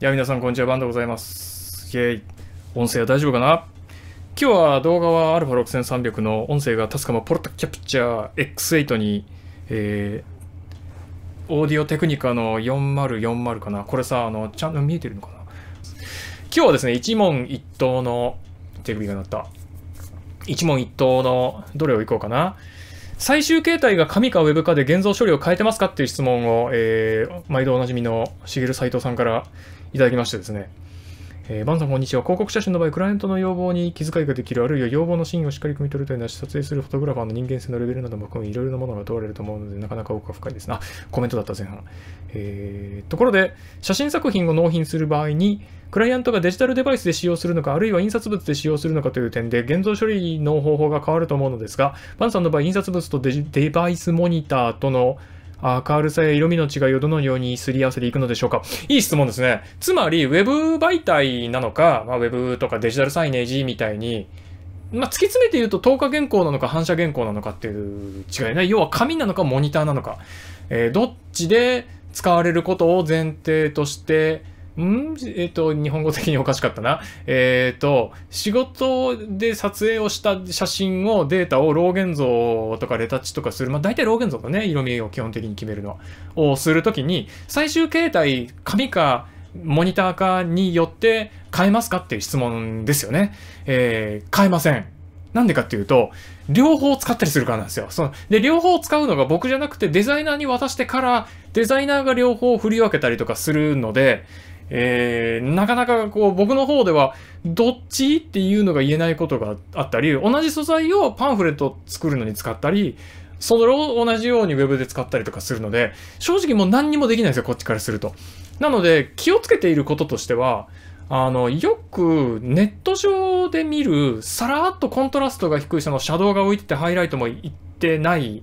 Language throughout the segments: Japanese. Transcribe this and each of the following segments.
いや、皆さん、こんにちは。バンでございます。イェイ。音声は大丈夫かな今日は動画は α6300 の音声がタスカマポルタキャプチャー X8 に、えー、オーディオテクニカの4040かな。これさ、あの、ちゃんと見えてるのかな今日はですね、一問一答の、手首が鳴った。一問一答の、どれをいこうかな。最終形態が紙かウェブかで現像処理を変えてますかっていう質問を、えー、毎度おなじみのしげる斎藤さんからいただきましてですね、えー、バンさんこんにちは。広告写真の場合、クライアントの要望に気遣いができる、あるいは要望の真意をしっかり汲み取るというのは、撮影するフォトグラファーの人間性のレベルなども含め、いろいろなものが問われると思うので、なかなか奥が深いですな。コメントだった前半。えー、ところで、写真作品を納品する場合に、クライアントがデジタルデバイスで使用するのか、あるいは印刷物で使用するのかという点で、現像処理の方法が変わると思うのですが、バンさんの場合、印刷物とデバイスモニターとの明るさや色味の違いをどのようにすり合わせていくのでしょうかいい質問ですね。つまり、ウェブ媒体なのか、まあ、ウェブとかデジタルサイネージみたいに、まあ、突き詰めて言うと透過原稿なのか反射原稿なのかっていう違いね。要は紙なのかモニターなのか。えー、どっちで使われることを前提として、んえっ、ー、と、日本語的におかしかったな。えっ、ー、と、仕事で撮影をした写真を、データを老元現像とかレタッチとかする。まあ、大体老元現像だね。色味を基本的に決めるのをするときに、最終形態、紙か、モニターかによって変えますかっていう質問ですよね。えー、変えません。なんでかっていうと、両方使ったりするからなんですよ。その、で、両方使うのが僕じゃなくてデザイナーに渡してから、デザイナーが両方振り分けたりとかするので、えー、なかなかこう僕の方ではどっちっていうのが言えないことがあったり、同じ素材をパンフレット作るのに使ったり、それを同じように Web で使ったりとかするので、正直もう何にもできないんですよ、こっちからすると。なので、気をつけていることとしては、あの、よくネット上で見る、さらっとコントラストが低い、そのシャドウが浮いててハイライトもいってない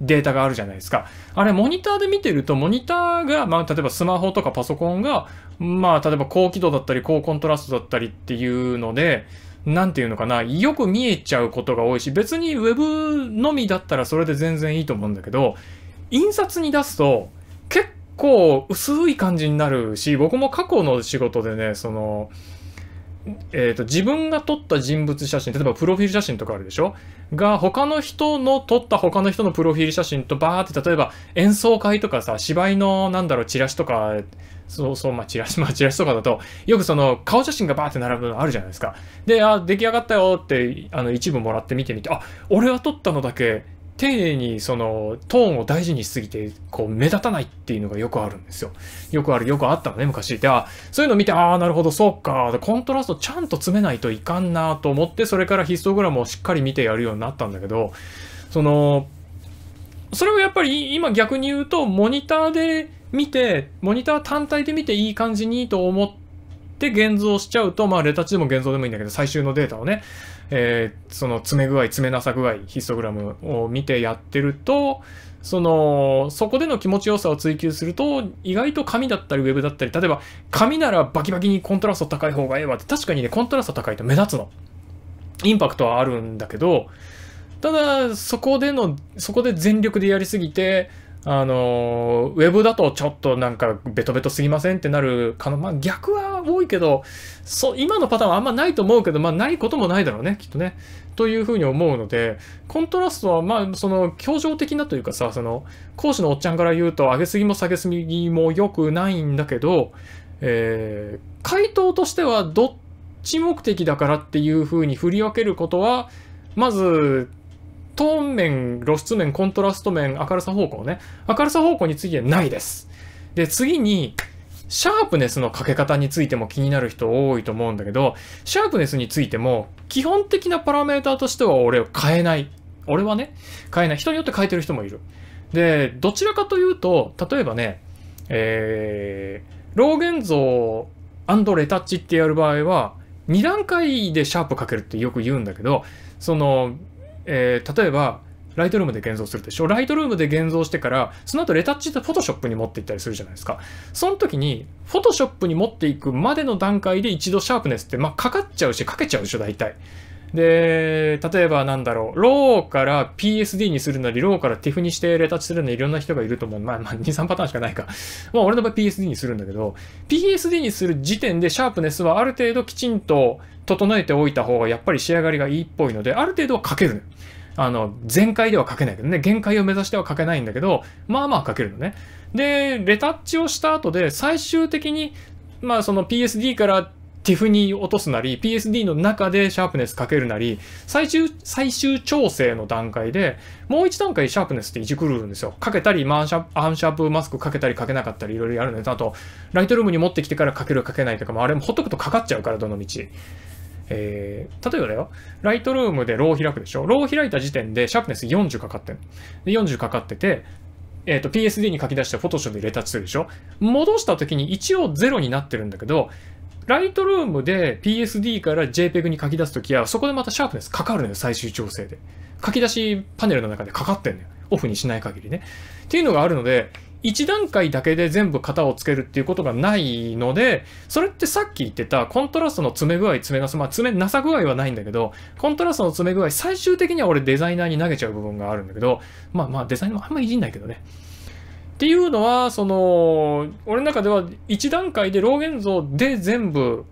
データがあるじゃないですか。あれ、モニターで見てると、モニターが、まあ、例えばスマホとかパソコンが、まあ、例えば高輝度だったり、高コントラストだったりっていうので、なんていうのかな、よく見えちゃうことが多いし、別に Web のみだったらそれで全然いいと思うんだけど、印刷に出すと、結構薄い感じになるし、僕も過去の仕事でね、その、えーと、自分が撮った人物写真例えばプロフィール写真とかあるでしょが他の人の撮った他の人のプロフィール写真とバーって例えば演奏会とかさ芝居のなんだろうチラシとかそうそうまあチラシ まあチラシとかだとよくその顔写真がバーって並ぶのあるじゃないですかであ出来上がったよってあの一部もらって見てみてあ俺は撮ったのだけ丁寧にそのトーンを大事にしすぎてこう目立たないっていうのがよくあるんですよ。よくある、よくあったのね、昔。で、あ、そういうの見て、ああ、なるほど、そうか、コントラストちゃんと詰めないといかんなと思って、それからヒストグラムをしっかり見てやるようになったんだけど、その、それをやっぱり今逆に言うと、モニターで見て、モニター単体で見ていい感じにと思って、で、現像しちゃうと、まあ、レタッチでも現像でもいいんだけど、最終のデータをね、えー、その詰め具合、詰めなさ具合、ヒストグラムを見てやってると、その、そこでの気持ちよさを追求すると、意外と紙だったりウェブだったり、例えば、紙ならバキバキにコントラスト高い方がええわって、確かにね、コントラスト高いと目立つの。インパクトはあるんだけど、ただ、そこでの、そこで全力でやりすぎて、あの、ウェブだとちょっとなんかベトベトすぎませんってなるかの、まあ逆は多いけど、そう、今のパターンはあんまないと思うけど、まあないこともないだろうね、きっとね。というふうに思うので、コントラストは、まあ、その、表情的なというかさ、その、講師のおっちゃんから言うと、上げすぎも下げすぎも良くないんだけど、えー、回答としてはどっち目的だからっていうふうに振り分けることは、まず、トーン面、露出面、コントラスト面、明るさ方向ね。明るさ方向についてないです。で、次に、シャープネスのかけ方についても気になる人多いと思うんだけど、シャープネスについても、基本的なパラメーターとしては俺を変えない。俺はね、変えない。人によって変えてる人もいる。で、どちらかというと、例えばね、えー、ローゲン像レタッチってやる場合は、2段階でシャープかけるってよく言うんだけど、その、えー、例えば、ライトルームで現像するでしょ。ライトルームで現像してから、その後レタッチでフォトショップに持っていったりするじゃないですか。その時に、フォトショップに持っていくまでの段階で一度シャープネスって、まあ、かかっちゃうし、かけちゃうでしょ、大体。で、例えばなんだろう、ローから PSD にするなり、ローから TIFF にしてレタッチするなり、いろんな人がいると思う。まあまあ、2、3パターンしかないか。まあ、俺の場合 PSD にするんだけど、PSD にする時点でシャープネスはある程度きちんと整えておいた方がやっぱり仕上がりがいいっぽいので、ある程度は書ける。あの、全開では書けないけどね、限界を目指しては書けないんだけど、まあまあ書けるのね。で、レタッチをした後で、最終的にまあその PSD からティフに落とすなり、PSD の中でシャープネスかけるなり、最終、最終調整の段階で、もう一段階シャープネスっていじくるんですよ。かけたり、ンシャアンシャープマスクかけたりかけなかったりいろいろやるので、あと、ライトルームに持ってきてからかけるかけないとかも、あれもほっとくとかかっちゃうから、どの道。えー、例えばだよ、ライトルームでロー開くでしょ。ロー開いた時点でシャープネス40かかってる。で、40かかってて、えっ、ー、と、PSD に書き出してフォトショ s でレタたチするでしょ戻した時に一応0になってるんだけど、ライトルームで PSD から JPEG に書き出すときは、そこでまたシャープネスかかるのよ、最終調整で。書き出しパネルの中でかかってんのよ。オフにしない限りね。っていうのがあるので、一段階だけで全部型をつけるっていうことがないので、それってさっき言ってたコントラストの詰め具合、詰めなさ、まあ詰めなさ具合はないんだけど、コントラストの詰め具合、最終的には俺デザイナーに投げちゃう部分があるんだけど、まあまあデザイナーもあんまいじんないけどね。っていうのは、その、俺の中では一段階で老現像で全部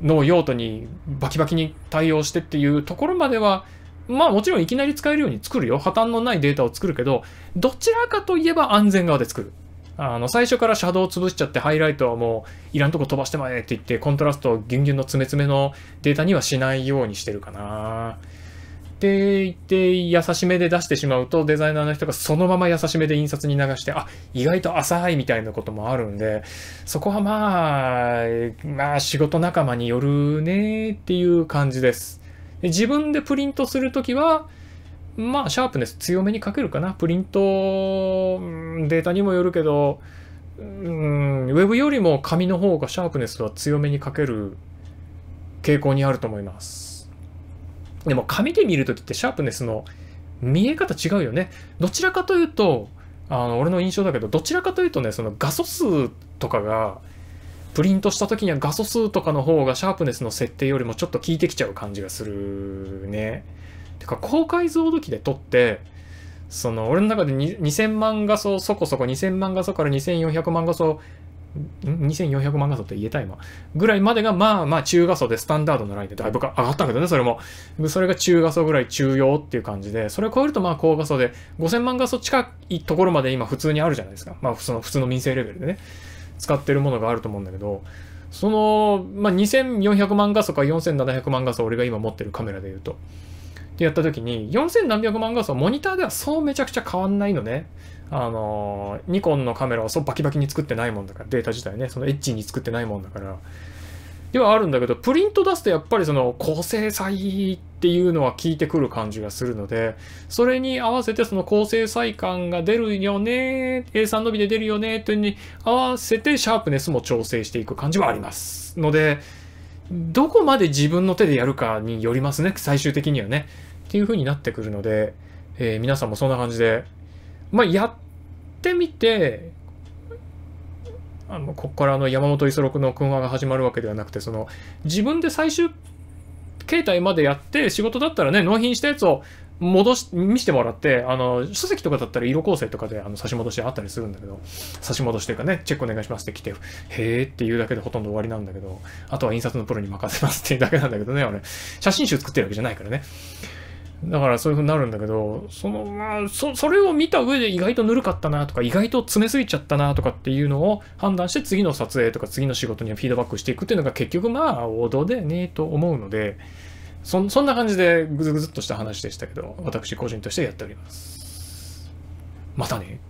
の用途にバキバキに対応してっていうところまでは、まあもちろんいきなり使えるように作るよ。破綻のないデータを作るけど、どちらかといえば安全側で作る。あの、最初からシャドウを潰しちゃってハイライトはもういらんとこ飛ばしてまえって言って、コントラストをギュンギュンの詰め詰めのデータにはしないようにしてるかな。っていって優しめで出してしまうとデザイナーの人がそのまま優しめで印刷に流してあ意外と浅いみたいなこともあるんでそこはまあまあ仕事仲間によるねっていう感じです自分でプリントするときはまあシャープネス強めに書けるかなプリントデータにもよるけどうんウェブよりも紙の方がシャープネスは強めに書ける傾向にあると思いますでも紙で見るときってシャープネスの見え方違うよね。どちらかというと、あの、俺の印象だけど、どちらかというとね、その画素数とかが、プリントした時には画素数とかの方がシャープネスの設定よりもちょっと効いてきちゃう感じがするね。てか、高解像度器で撮って、その、俺の中で2000万画素そこそこ、2000万画素から2400万画素2400万画素って言えた今。ぐらいまでが、まあまあ中画素でスタンダードのラインでだいぶ上がったけどね、それも。それが中画素ぐらい中用っていう感じで、それを超えるとまあ高画素で、5000万画素近いところまで今普通にあるじゃないですか。まあその普通の民生レベルでね、使ってるものがあると思うんだけど、その、まあ2400万画素か4700万画素俺が今持ってるカメラで言うと。ってやった時に、4千0 0何百万画素、モニターではそうめちゃくちゃ変わんないのね。あの、ニコンのカメラはそうバキバキに作ってないもんだから、データ自体ね、そのエッジに作ってないもんだから。ではあるんだけど、プリント出すとやっぱりその高精細っていうのは効いてくる感じがするので、それに合わせてその高精細感が出るよね、A3 伸びで出るよね、というに合わせてシャープネスも調整していく感じはあります。ので、どこまで自分の手でやるかによりますね、最終的にはね。っていう風になってくるので、えー、皆さんもそんな感じで、まあ、やってみて、あの、ここからあの、山本五十六の訓話が始まるわけではなくて、その、自分で最終形態までやって、仕事だったらね、納品したやつを戻し、見せてもらって、あの、書籍とかだったら色構成とかであの差し戻しあったりするんだけど、差し戻しというかね、チェックお願いしますって来て、へえって言うだけでほとんど終わりなんだけど、あとは印刷のプロに任せますっていうだけなんだけどね、俺、写真集作ってるわけじゃないからね。だからそういうふうになるんだけど、その、まあ、そ、それを見た上で意外とぬるかったなとか、意外と詰めすぎちゃったなとかっていうのを判断して、次の撮影とか次の仕事にはフィードバックしていくっていうのが結局まあ、王道だよね、と思うので、そ、そんな感じでぐずぐずっとした話でしたけど、私個人としてやっております。またね。